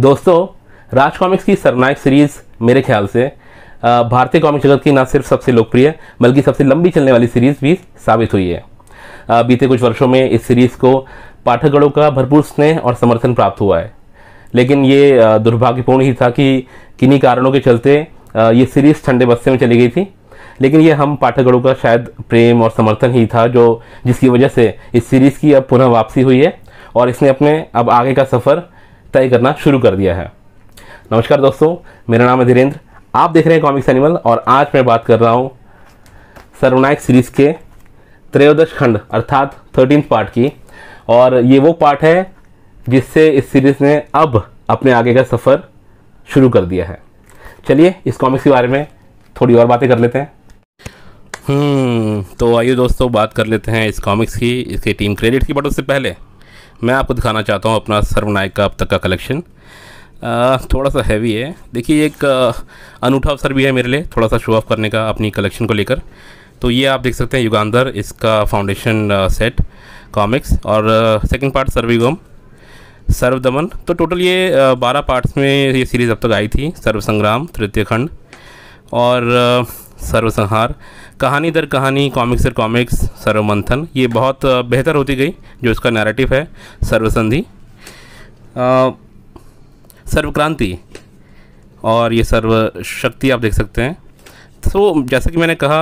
दोस्तों राज कॉमिक्स की सरनायक सीरीज मेरे ख्याल से भारतीय कॉमिक जगत की ना सिर्फ सबसे लोकप्रिय बल्कि सबसे लंबी चलने वाली सीरीज भी साबित हुई है बीते कुछ वर्षों में इस सीरीज को पाठकगणों का भरपूर स्नेह और समर्थन प्राप्त हुआ है लेकिन ये दुर्भाग्यपूर्ण ही था कि किन्हीं कारणों के चलते ये सीरीज ठंडे बस्ते में चली गई थी लेकिन ये हम पाठकगणों का शायद प्रेम और समर्थन ही था जो जिसकी वजह से इस सीरीज़ की अब पुनः वापसी हुई है और इसने अपने अब आगे का सफ़र तय करना शुरू कर दिया है नमस्कार दोस्तों मेरा नाम है धीरेन्द्र आप देख रहे हैं कॉमिक्स एनिमल और आज मैं बात कर रहा हूँ सर्वनायक सीरीज़ के त्रयोदश खंड अर्थात थर्टीन पार्ट की और ये वो पार्ट है जिससे इस सीरीज़ ने अब अपने आगे का सफ़र शुरू कर दिया है चलिए इस कॉमिक्स के बारे में थोड़ी और बातें कर लेते हैं हम्म, तो आइए दोस्तों बात कर लेते हैं इस कॉमिक्स की इसके टीम क्रेडिट की बट उससे पहले मैं आपको दिखाना चाहता हूँ अपना सर्वनायक का अब तक का कलेक्शन थोड़ा सा हैवी है देखिए एक अनूठा अवसर भी है मेरे लिए थोड़ा सा शो ऑफ करने का अपनी कलेक्शन को लेकर तो ये आप देख सकते हैं युगांधर इसका फाउंडेशन सेट कॉमिक्स और सेकेंड पार्ट सर्विगम सर्व दमन तो टोटल ये बारह पार्ट्स में ये सीरीज़ अब तक आई थी सर्व संग्राम तृतीय खंड और सर्वसंहार कहानी दर कहानी कॉमिक्स दर कॉमिक्स सर्वमंथन ये बहुत बेहतर होती गई जो इसका नैरेटिव है सर्वसंधि सर्वक्रांति और ये सर्वशक्ति आप देख सकते हैं तो जैसा कि मैंने कहा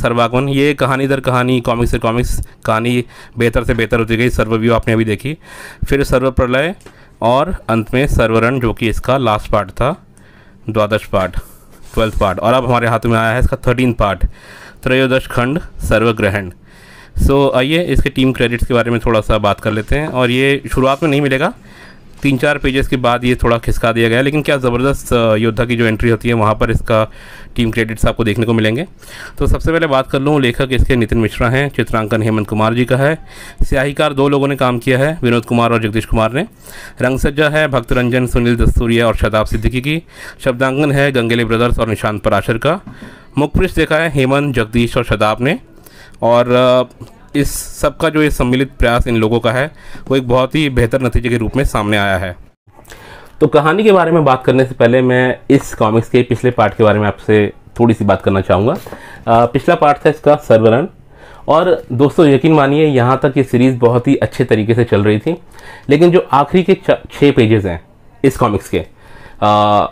सर्वागमन ये कहानी दर कहानी कॉमिक्स से कॉमिक्स कहानी बेहतर से बेहतर होती गई सर्वव्यू आपने अभी देखी फिर सर्वप्रलय और अंत में सर्वरण जो कि इसका लास्ट पार्ट था द्वादश पार्ट ट्वेल्थ पार्ट और अब हमारे हाथ में आया है इसका थर्टीन पार्ट त्रयोदश खंड सर्वग्रहण सो so, आइए इसके टीम क्रेडिट्स के बारे में थोड़ा सा बात कर लेते हैं और ये शुरुआत में नहीं मिलेगा तीन चार पेजेस के बाद ये थोड़ा खिसका दिया गया लेकिन क्या ज़बरदस्त योद्धा की जो एंट्री होती है वहाँ पर इसका टीम क्रेडिट्स आपको देखने को मिलेंगे तो सबसे पहले बात कर लूँ लेखक इसके नितिन मिश्रा हैं चित्रांकन हेमंत कुमार जी का है स्याहीकार दो लोगों ने काम किया है विनोद कुमार और जगदीश कुमार ने रंगसज्जा है भक्त रंजन सुनील दस्तूरिया और शताब सिद्दीकी की शब्दांकन है गंगेली ब्रदर्स और निशांत पराशर का मुखपृष्ठ देखा है हेमंत जगदीश और शताब ने और इस सब का जो ये सम्मिलित प्रयास इन लोगों का है वो एक बहुत ही बेहतर नतीजे के रूप में सामने आया है तो कहानी के बारे में बात करने से पहले मैं इस कॉमिक्स के पिछले पार्ट के बारे में आपसे थोड़ी सी बात करना चाहूँगा पिछला पार्ट था इसका सरवरण और दोस्तों यकीन मानिए यहाँ तक ये सीरीज़ बहुत ही अच्छे तरीके से चल रही थी लेकिन जो आखिरी के छः पेजेस हैं इस कॉमिक्स के आ,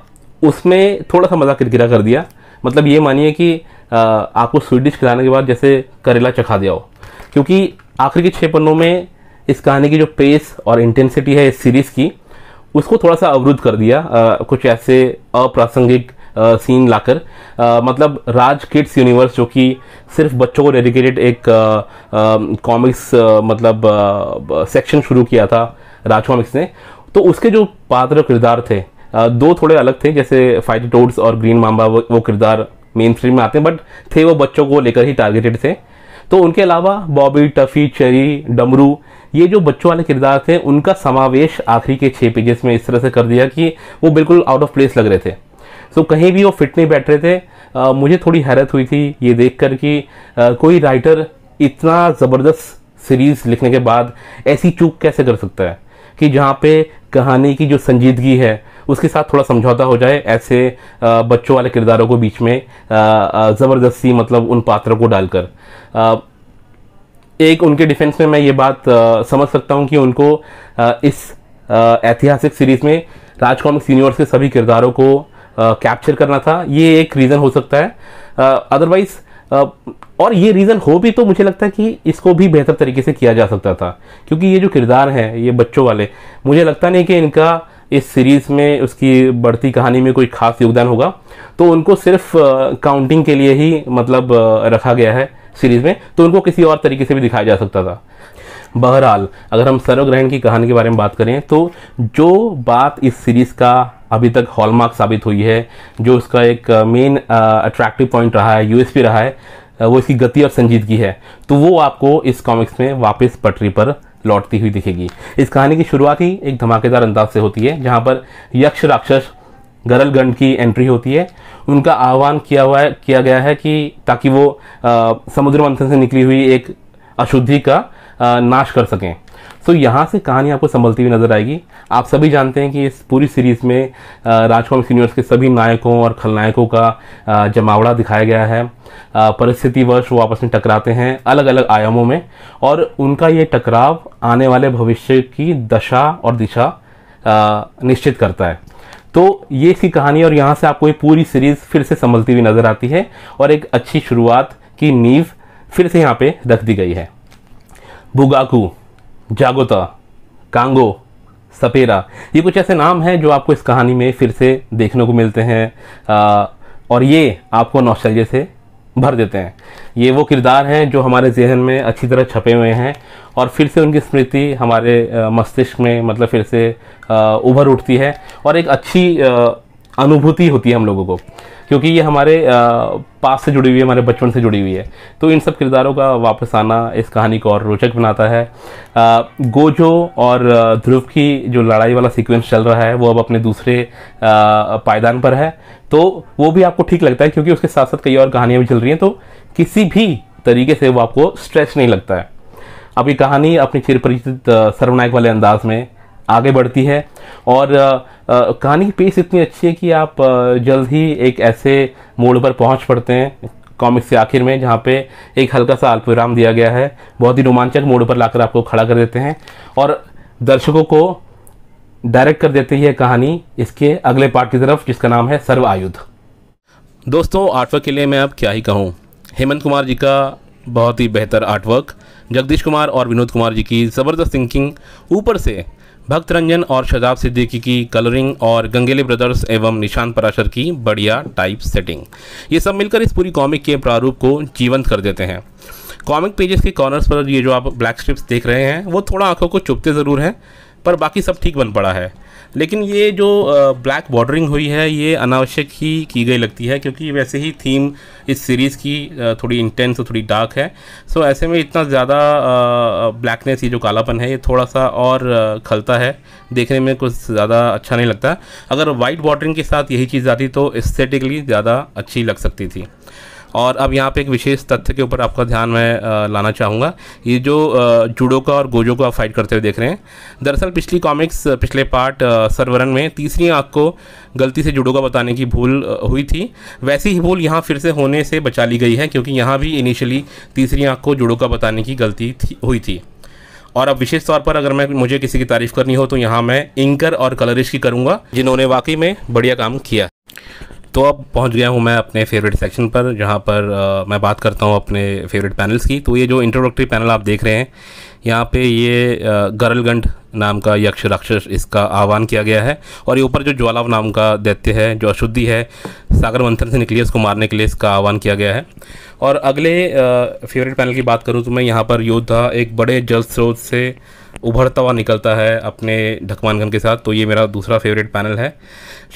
उसमें थोड़ा सा मजाक किरकिरा कर दिया मतलब ये मानिए कि आपको स्वीट डिश खिलाने के बाद जैसे करेला चखा दिया हो क्योंकि आखिर के छः पन्नों में इस कहानी की जो पेस और इंटेंसिटी है इस सीरीज़ की उसको थोड़ा सा अवरुद्ध कर दिया आ, कुछ ऐसे अप्रासंगिक सीन लाकर आ, मतलब राज किड्स यूनिवर्स जो कि सिर्फ बच्चों को डेडिकेटेड एक कॉमिक्स मतलब सेक्शन शुरू किया था राज कॉमिक्स ने तो उसके जो पात्र किरदार थे दो थोड़े अलग थे जैसे फाइट टोड्स और ग्रीन मामा वो, वो किरदार मेन स्ट्रीम में आते हैं बट थे वो बच्चों को लेकर ही टारगेटेड थे तो उनके अलावा बॉबी टफी चेरी डमरू ये जो बच्चों वाले किरदार थे उनका समावेश आखिरी के छः पेजेस में इस तरह से कर दिया कि वो बिल्कुल आउट ऑफ प्लेस लग रहे थे सो कहीं भी वो फिट नहीं बैठ रहे थे आ, मुझे थोड़ी हैरत हुई थी ये देख कर कि आ, कोई राइटर इतना ज़बरदस्त सीरीज़ लिखने के बाद ऐसी चूक कैसे कर सकता है कि जहाँ पे कहानी की जो संजीदगी है उसके साथ थोड़ा समझौता हो जाए ऐसे बच्चों वाले किरदारों को बीच में ज़बरदस्ती मतलब उन पात्रों को डालकर एक उनके डिफेंस में मैं ये बात समझ सकता हूँ कि उनको इस ऐतिहासिक सीरीज़ में राजकॉमिक सीनियर्स के सभी किरदारों को कैप्चर करना था ये एक रीज़न हो सकता है अदरवाइज़ और ये रीज़न हो भी तो मुझे लगता है कि इसको भी बेहतर तरीके से किया जा सकता था क्योंकि ये जो किरदार हैं ये बच्चों वाले मुझे लगता नहीं कि इनका इस सीरीज़ में उसकी बढ़ती कहानी में कोई खास योगदान होगा तो उनको सिर्फ काउंटिंग के लिए ही मतलब रखा गया है सीरीज़ में तो उनको किसी और तरीके से भी दिखाया जा सकता था बहरहाल अगर हम सर्वग्रहण की कहानी के बारे में बात करें तो जो बात इस सीरीज़ का अभी तक हॉलमार्क साबित हुई है जो उसका एक मेन अट्रैक्टिव पॉइंट रहा है यूएसपी रहा है वो इसकी गति और संजीदगी है तो वो आपको इस कॉमिक्स में वापस पटरी पर लौटती हुई दिखेगी इस कहानी की शुरुआत ही एक धमाकेदार अंदाज से होती है जहाँ पर यक्ष राक्षस गरलगंड की एंट्री होती है उनका आह्वान किया हुआ है किया गया है कि ताकि वो समुद्र मंथन से निकली हुई एक अशुद्धि का आ, नाश कर सकें सो तो यहाँ से कहानी आपको संभलती हुई नजर आएगी आप सभी जानते हैं कि इस पूरी सीरीज में राजकुमार सीनियर्स के सभी नायकों और खलनायकों का जमावड़ा दिखाया गया है परिस्थितिवश वो आपस में टकराते हैं अलग अलग आयामों में और उनका ये टकराव आने वाले भविष्य की दशा और दिशा निश्चित करता है तो ये इसकी कहानी और यहाँ से आपको ये पूरी सीरीज़ फिर से संभलती हुई नज़र आती है और एक अच्छी शुरुआत की नींव फिर से यहाँ पे रख दी गई है बुगाकू जागोता कांगो सपेरा ये कुछ ऐसे नाम हैं जो आपको इस कहानी में फिर से देखने को मिलते हैं आ, और ये आपको नौशल्य से भर देते हैं ये वो किरदार हैं जो हमारे जहन में अच्छी तरह छपे हुए हैं और फिर से उनकी स्मृति हमारे मस्तिष्क में मतलब फिर से उभर उठती है और एक अच्छी अनुभूति होती है हम लोगों को क्योंकि ये हमारे पास से जुड़ी हुई है हमारे बचपन से जुड़ी हुई है तो इन सब किरदारों का वापस आना इस कहानी को और रोचक बनाता है गोजो और ध्रुव की जो लड़ाई वाला सीक्वेंस चल रहा है वो अब अपने दूसरे पायदान पर है तो वो भी आपको ठीक लगता है क्योंकि उसके साथ साथ कई और कहानियाँ भी चल रही हैं तो किसी भी तरीके से वो आपको स्ट्रेस नहीं लगता है अब ये कहानी अपनी चिरपरिचित सर्वनायक वाले अंदाज में आगे बढ़ती है और कहानी की पेस इतनी अच्छी है कि आप जल्द ही एक ऐसे मोड़ पर पहुंच पड़ते हैं कॉमिक्स के आखिर में जहाँ पे एक हल्का सा विराम दिया गया है बहुत ही रोमांचक मोड़ पर लाकर आपको खड़ा कर देते हैं और दर्शकों को डायरेक्ट कर देते हैं कहानी इसके अगले पार्ट की तरफ जिसका नाम है सर्व आयुध दोस्तों आर्टवर्क के लिए मैं अब क्या ही कहूँ हेमंत कुमार जी का बहुत ही बेहतर आर्टवर्क जगदीश कुमार और विनोद कुमार जी की ज़बरदस्त थिंकिंग ऊपर से भक्त रंजन और शजाब सिद्दीकी की कलरिंग और गंगेली ब्रदर्स एवं निशान पराशर की बढ़िया टाइप सेटिंग ये सब मिलकर इस पूरी कॉमिक के प्रारूप को जीवंत कर देते हैं कॉमिक पेजेस के कॉर्नर्स पर ये जो आप ब्लैक स्ट्रिप्स देख रहे हैं वो थोड़ा आंखों को चुपते ज़रूर हैं पर बाकी सब ठीक बन पड़ा है लेकिन ये जो ब्लैक बॉर्डरिंग हुई है ये अनावश्यक ही की गई लगती है क्योंकि वैसे ही थीम इस सीरीज़ की थोड़ी इंटेंस और थोड़ी डार्क है सो ऐसे में इतना ज़्यादा ब्लैकनेस ये जो कालापन है ये थोड़ा सा और खलता है देखने में कुछ ज़्यादा अच्छा नहीं लगता अगर वाइट बॉर्डरिंग के साथ यही चीज़ आती तो इस्थेटिकली ज़्यादा अच्छी लग सकती थी और अब यहाँ पे एक विशेष तथ्य के ऊपर आपका ध्यान मैं लाना चाहूँगा ये जो जुड़ो का और गोजो को आप फाइट करते हुए देख रहे हैं दरअसल पिछली कॉमिक्स पिछले पार्ट सरवरन में तीसरी आँख को गलती से जूडो का बताने की भूल हुई थी वैसी ही भूल यहाँ फिर से होने से बचा ली गई है क्योंकि यहाँ भी इनिशियली तीसरी आँख को जूडो का बताने की गलती थी हुई थी और अब विशेष तौर पर अगर मैं मुझे किसी की तारीफ करनी हो तो यहाँ मैं इंकर और कलरिश की करूँगा जिन्होंने वाकई में बढ़िया काम किया तो अब पहुंच गया हूं मैं अपने फेवरेट सेक्शन पर जहां पर आ, मैं बात करता हूं अपने फेवरेट पैनल्स की तो ये जो इंट्रोडक्टरी पैनल आप देख रहे हैं यहाँ पे ये गरलगंड नाम का यक्ष राक्षस इसका आह्वान किया गया है और ये ऊपर जो ज्वालाव नाम का दैत्य है जो अशुद्धि है सागर मंथन से निकली है उसको मारने के लिए इसका आह्वान किया गया है और अगले फेवरेट पैनल की बात करूँ तो मैं यहाँ पर योद्धा एक बड़े जल स्रोत से उभरता हुआ निकलता है अपने ढकमानगन के साथ तो ये मेरा दूसरा फेवरेट पैनल है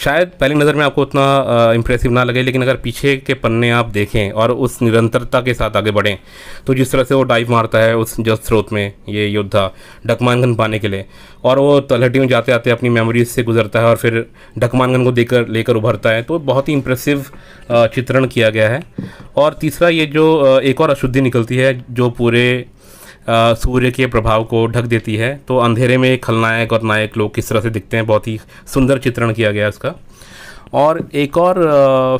शायद पहली नज़र में आपको उतना इम्प्रेसिव ना लगे लेकिन अगर पीछे के पन्ने आप देखें और उस निरंतरता के साथ आगे बढ़ें तो जिस तरह से वो डाइव मारता है उस जल स्रोत में ये योद्धा ढकमानगन पाने के लिए और वो तलहटी में जाते आते अपनी मेमोरीज से गुजरता है और फिर ढकमानगन को देकर लेकर उभरता है तो बहुत ही इम्प्रेसिव चित्रण किया गया है और तीसरा ये जो एक और अशुद्धि निकलती है जो पूरे सूर्य के प्रभाव को ढक देती है तो अंधेरे में खलनायक और नायक लोग किस तरह से दिखते हैं बहुत ही सुंदर चित्रण किया गया उसका और एक और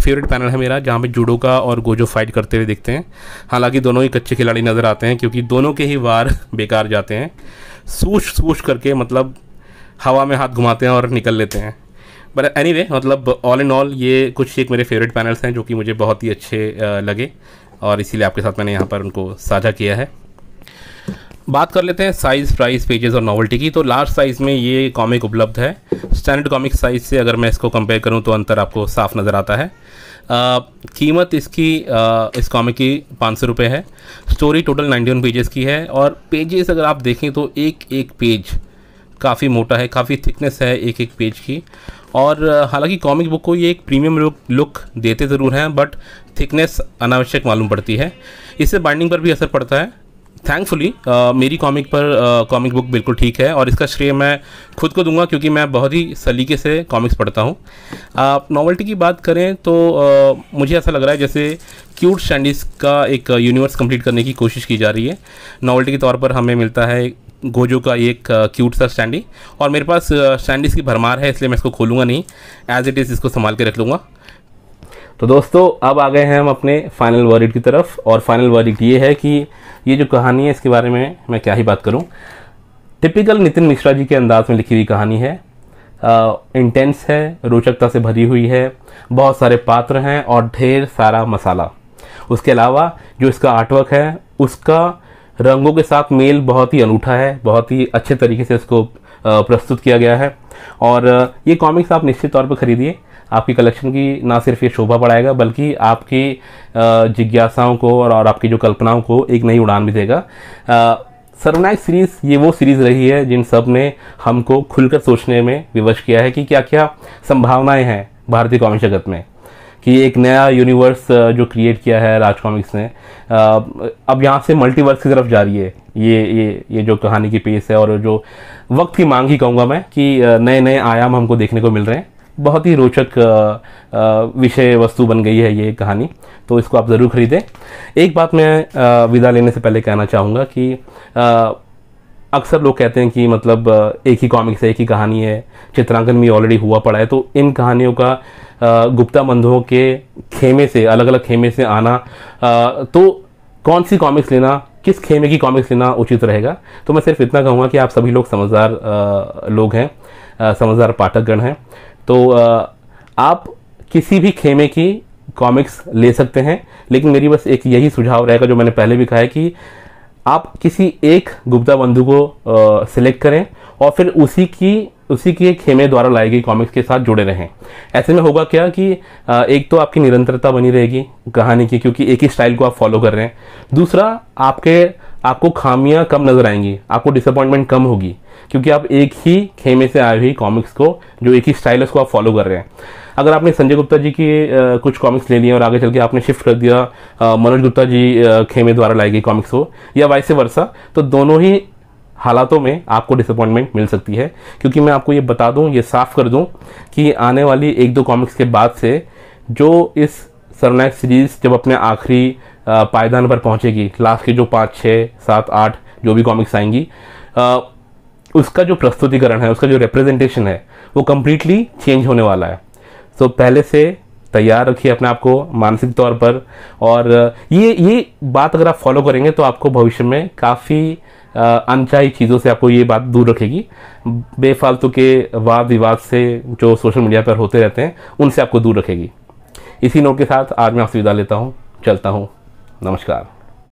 फेवरेट पैनल है मेरा जहाँ पे जूडो का और गोजो फाइट करते हुए दिखते हैं हालांकि दोनों ही कच्चे खिलाड़ी नज़र आते हैं क्योंकि दोनों के ही वार बेकार जाते हैं सूछ सूछ करके मतलब हवा में हाथ घुमाते हैं और निकल लेते हैं बट एनी anyway, मतलब ऑल इन ऑल ये कुछ एक मेरे फेवरेट पैनल्स हैं जो कि मुझे बहुत ही अच्छे लगे और इसीलिए आपके साथ मैंने यहाँ पर उनको साझा किया है बात कर लेते हैं साइज़ प्राइस पेजेस और नॉवल्टी की तो लार्ज साइज़ में ये कॉमिक उपलब्ध है स्टैंडर्ड कॉमिक साइज़ से अगर मैं इसको कंपेयर करूँ तो अंतर आपको साफ नज़र आता है आ, कीमत इसकी आ, इस कॉमिक की पाँच सौ रुपये है story total ninety one pages की है और पेजेस अगर आप देखें तो एक एक पेज काफ़ी मोटा है काफ़ी थिकनेस है एक एक पेज की और हालांकि कॉमिक बुक को ये एक प्रीमियम लुक लुक देते ज़रूर हैं बट थिकनेस अनावश्यक मालूम पड़ती है इससे बाइंडिंग पर भी असर पड़ता है थैंकफुली uh, मेरी कॉमिक पर कॉमिक uh, बुक बिल्कुल ठीक है और इसका श्रेय मैं खुद को दूंगा क्योंकि मैं बहुत ही सलीके से कॉमिक्स पढ़ता हूँ आप नॉवल्टी की बात करें तो uh, मुझे ऐसा लग रहा है जैसे क्यूट स्टैंडिस का एक यूनिवर्स कंप्लीट करने की कोशिश की जा रही है नॉवल्टी के तौर पर हमें मिलता है गोजो का एक क्यूट uh, सा स्टैंडी और मेरे पास स्टैंडिस की भरमार है इसलिए मैं इसको खोलूँगा नहीं एज इट इज़ इसको संभाल के रख लूँगा तो दोस्तों अब आ गए हैं हम अपने फाइनल वर्ड की तरफ और फाइनल वर्ड ये है कि ये जो कहानी है इसके बारे में मैं क्या ही बात करूँ टिपिकल नितिन मिश्रा जी के अंदाज में लिखी हुई कहानी है इंटेंस है रोचकता से भरी हुई है बहुत सारे पात्र हैं और ढेर सारा मसाला उसके अलावा जो इसका आर्टवर्क है उसका रंगों के साथ मेल बहुत ही अनूठा है बहुत ही अच्छे तरीके से इसको प्रस्तुत किया गया है और ये कॉमिक्स आप निश्चित तौर पर खरीदिए आपकी कलेक्शन की ना सिर्फ ये शोभा बढ़ाएगा बल्कि आपकी जिज्ञासाओं को और आपकी जो कल्पनाओं को एक नई उड़ान भी देगा सर्वनायक सीरीज़ ये वो सीरीज़ रही है जिन सब ने हमको खुलकर सोचने में विवश किया है कि क्या क्या संभावनाएं हैं भारतीय कॉमिक जगत में कि एक नया यूनिवर्स जो क्रिएट किया है राज कॉमिक्स ने अब यहाँ से मल्टीवर्स की तरफ जा रही है ये ये ये जो कहानी की पेस है और जो वक्त की मांग ही कहूँगा मैं कि नए नए आयाम हमको देखने को मिल रहे हैं बहुत ही रोचक विषय वस्तु बन गई है ये कहानी तो इसको आप ज़रूर खरीदें एक बात मैं विदा लेने से पहले कहना चाहूँगा कि अक्सर लोग कहते हैं कि मतलब एक ही कॉमिक्स है एक ही कहानी है चित्रांकन भी ऑलरेडी हुआ पड़ा है तो इन कहानियों का गुप्ता बंधुओं के खेमे से अलग अलग खेमे से आना तो कौन सी कॉमिक्स लेना किस खेमे की कॉमिक्स लेना उचित रहेगा तो मैं सिर्फ इतना कहूँगा कि आप सभी लोग समझदार लोग हैं समझदार पाठकगण हैं तो आप किसी भी खेमे की कॉमिक्स ले सकते हैं लेकिन मेरी बस एक यही सुझाव रहेगा जो मैंने पहले भी कहा है कि आप किसी एक गुप्ता बंधु को सिलेक्ट करें और फिर उसी की उसी के खेमे द्वारा लाई गई कॉमिक्स के साथ जुड़े रहें ऐसे में होगा क्या कि एक तो आपकी निरंतरता बनी रहेगी कहानी की क्योंकि एक ही स्टाइल को आप फॉलो कर रहे हैं दूसरा आपके आपको खामियां कम नज़र आएंगी आपको डिसअपॉइंटमेंट कम होगी क्योंकि आप एक ही खेमे से आई हुई कॉमिक्स को जो एक ही स्टाइल है उसको आप फॉलो कर रहे हैं अगर आपने संजय गुप्ता जी की कुछ कॉमिक्स ले लिए और आगे चल के आपने शिफ्ट कर दिया मनोज गुप्ता जी खेमे द्वारा लाई गई कॉमिक्स हो या वाइस वर्षा तो दोनों ही हालातों में आपको डिसअपॉइंटमेंट मिल सकती है क्योंकि मैं आपको ये बता दूं ये साफ कर दूं कि आने वाली एक दो कॉमिक्स के बाद से जो इस सरनाइक सीरीज़ जब अपने आखिरी पायदान पर पहुंचेगी लास्ट के जो पाँच छः सात आठ जो भी कॉमिक्स आएंगी आ, उसका जो प्रस्तुतिकरण है उसका जो रिप्रेजेंटेशन है वो कम्प्लीटली चेंज होने वाला है सो so, पहले से तैयार रखिए अपने आप को मानसिक तौर पर और ये ये बात अगर आप फॉलो करेंगे तो आपको भविष्य में काफ़ी अनचाही चीज़ों से आपको ये बात दूर रखेगी बेफालतू के वाद विवाद से जो सोशल मीडिया पर होते रहते हैं उनसे आपको दूर रखेगी इसी नोट के साथ आज मैं आपसे विदा लेता हूँ चलता हूँ नमस्कार